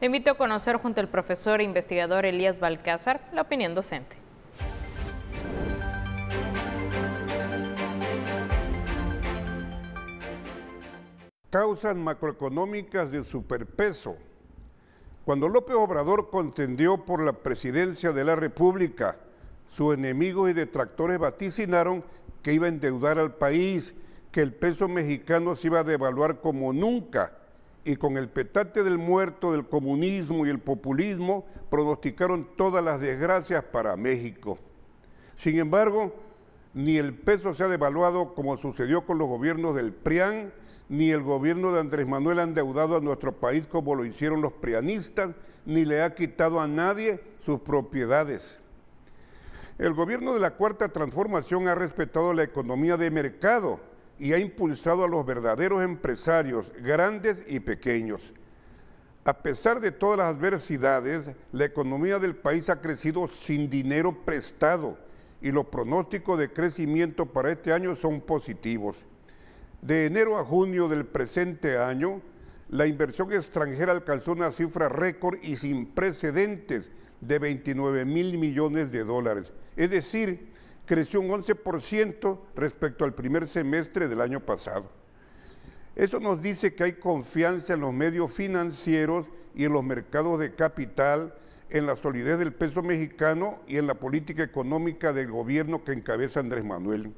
Le invito a conocer junto al profesor e investigador Elías Balcázar la opinión docente. Causas macroeconómicas de superpeso. Cuando López Obrador contendió por la presidencia de la República, sus enemigos y detractores vaticinaron que iba a endeudar al país, que el peso mexicano se iba a devaluar como nunca y con el petate del muerto del comunismo y el populismo pronosticaron todas las desgracias para México. Sin embargo, ni el peso se ha devaluado como sucedió con los gobiernos del PRIAN, ni el gobierno de Andrés Manuel ha endeudado a nuestro país como lo hicieron los prianistas, ni le ha quitado a nadie sus propiedades. El gobierno de la Cuarta Transformación ha respetado la economía de mercado y ha impulsado a los verdaderos empresarios, grandes y pequeños. A pesar de todas las adversidades, la economía del país ha crecido sin dinero prestado y los pronósticos de crecimiento para este año son positivos. De enero a junio del presente año, la inversión extranjera alcanzó una cifra récord y sin precedentes de 29 mil millones de dólares, es decir, creció un 11% respecto al primer semestre del año pasado. Eso nos dice que hay confianza en los medios financieros y en los mercados de capital, en la solidez del peso mexicano y en la política económica del gobierno que encabeza Andrés Manuel.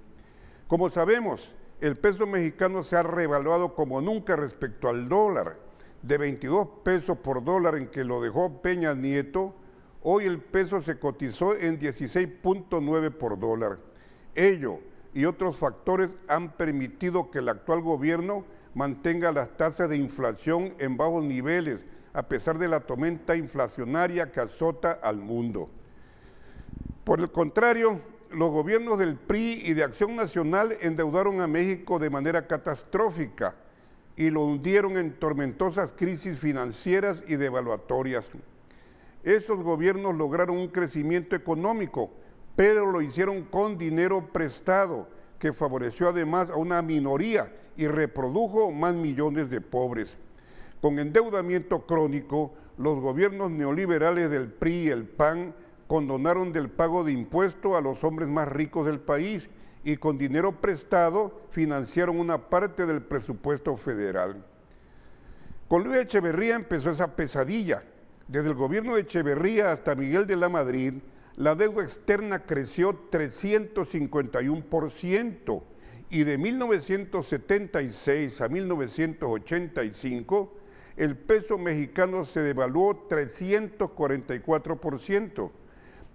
Como sabemos, el peso mexicano se ha revaluado como nunca respecto al dólar, de 22 pesos por dólar en que lo dejó Peña Nieto Hoy el peso se cotizó en 16.9 por dólar. Ello y otros factores han permitido que el actual gobierno mantenga las tasas de inflación en bajos niveles, a pesar de la tormenta inflacionaria que azota al mundo. Por el contrario, los gobiernos del PRI y de Acción Nacional endeudaron a México de manera catastrófica y lo hundieron en tormentosas crisis financieras y devaluatorias esos gobiernos lograron un crecimiento económico, pero lo hicieron con dinero prestado, que favoreció además a una minoría y reprodujo más millones de pobres. Con endeudamiento crónico, los gobiernos neoliberales del PRI y el PAN condonaron del pago de impuestos a los hombres más ricos del país y con dinero prestado financiaron una parte del presupuesto federal. Con Luis Echeverría empezó esa pesadilla desde el gobierno de Echeverría hasta Miguel de la Madrid, la deuda externa creció 351% y de 1976 a 1985 el peso mexicano se devaluó 344%.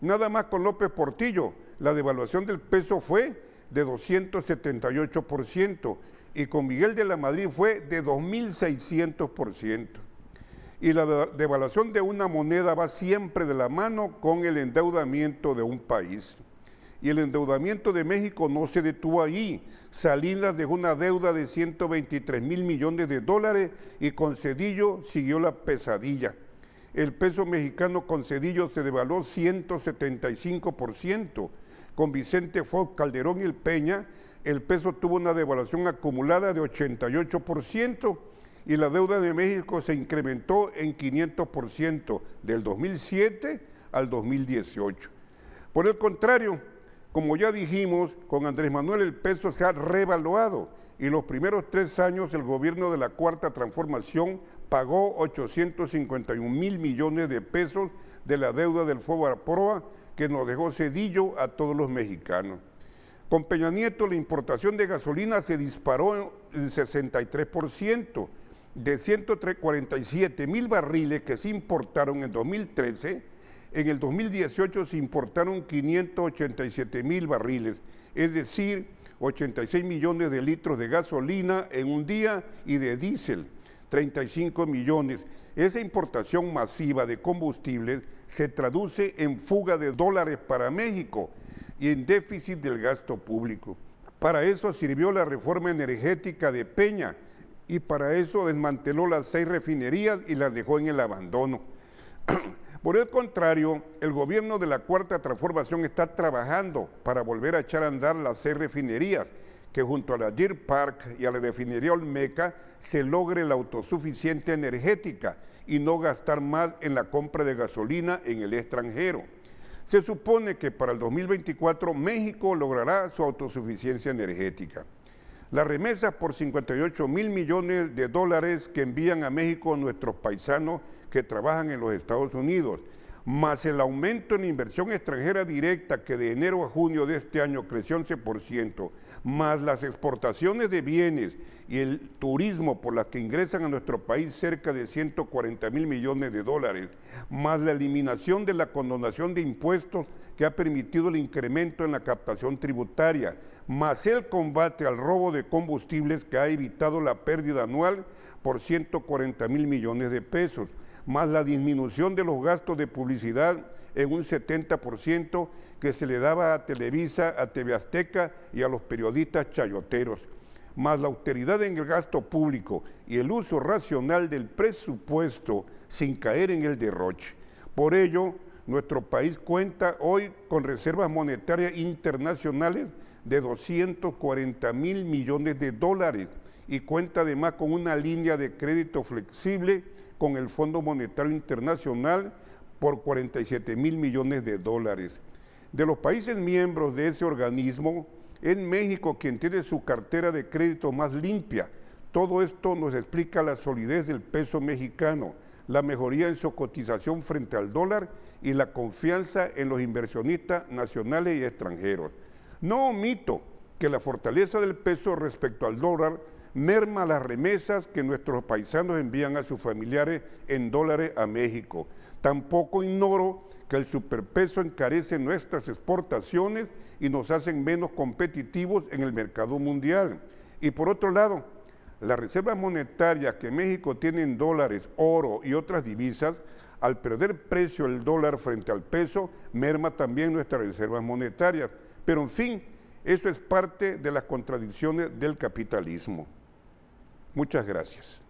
Nada más con López Portillo, la devaluación del peso fue de 278% y con Miguel de la Madrid fue de 2.600% y la devaluación de una moneda va siempre de la mano con el endeudamiento de un país. Y el endeudamiento de México no se detuvo ahí. Salinas dejó una deuda de 123 mil millones de dólares y con Cedillo siguió la pesadilla. El peso mexicano con Cedillo se devaluó 175%. Con Vicente Fox, Calderón y el Peña, el peso tuvo una devaluación acumulada de 88% y la deuda de México se incrementó en 500% del 2007 al 2018. Por el contrario, como ya dijimos, con Andrés Manuel el peso se ha revaluado y los primeros tres años el gobierno de la Cuarta Transformación pagó 851 mil millones de pesos de la deuda del fuego Proa que nos dejó cedillo a todos los mexicanos. Con Peña Nieto la importación de gasolina se disparó en 63%, de 147 mil barriles que se importaron en 2013, en el 2018 se importaron 587 mil barriles, es decir, 86 millones de litros de gasolina en un día y de diésel, 35 millones. Esa importación masiva de combustibles se traduce en fuga de dólares para México y en déficit del gasto público. Para eso sirvió la reforma energética de Peña, y para eso desmanteló las seis refinerías y las dejó en el abandono. Por el contrario, el gobierno de la Cuarta Transformación está trabajando para volver a echar a andar las seis refinerías, que junto a la Deer Park y a la refinería Olmeca se logre la autosuficiencia energética y no gastar más en la compra de gasolina en el extranjero. Se supone que para el 2024 México logrará su autosuficiencia energética. Las remesas por 58 mil millones de dólares que envían a México nuestros paisanos que trabajan en los Estados Unidos, más el aumento en inversión extranjera directa que de enero a junio de este año creció 11%, más las exportaciones de bienes y el turismo por las que ingresan a nuestro país cerca de 140 mil millones de dólares, más la eliminación de la condonación de impuestos que ha permitido el incremento en la captación tributaria, más el combate al robo de combustibles que ha evitado la pérdida anual por 140 mil millones de pesos, más la disminución de los gastos de publicidad en un 70% que se le daba a Televisa, a TV Azteca y a los periodistas chayoteros. Más la austeridad en el gasto público y el uso racional del presupuesto sin caer en el derroche. Por ello, nuestro país cuenta hoy con reservas monetarias internacionales de 240 mil millones de dólares y cuenta además con una línea de crédito flexible con el Fondo Monetario Internacional por 47 mil millones de dólares. De los países miembros de ese organismo, es México quien tiene su cartera de crédito más limpia. Todo esto nos explica la solidez del peso mexicano, la mejoría en su cotización frente al dólar y la confianza en los inversionistas nacionales y extranjeros. No omito que la fortaleza del peso respecto al dólar merma las remesas que nuestros paisanos envían a sus familiares en dólares a México. Tampoco ignoro que el superpeso encarece nuestras exportaciones y nos hacen menos competitivos en el mercado mundial. Y por otro lado, las reservas monetarias que México tiene en dólares, oro y otras divisas, al perder precio el dólar frente al peso, merma también nuestras reservas monetarias. Pero en fin, eso es parte de las contradicciones del capitalismo. Muchas gracias.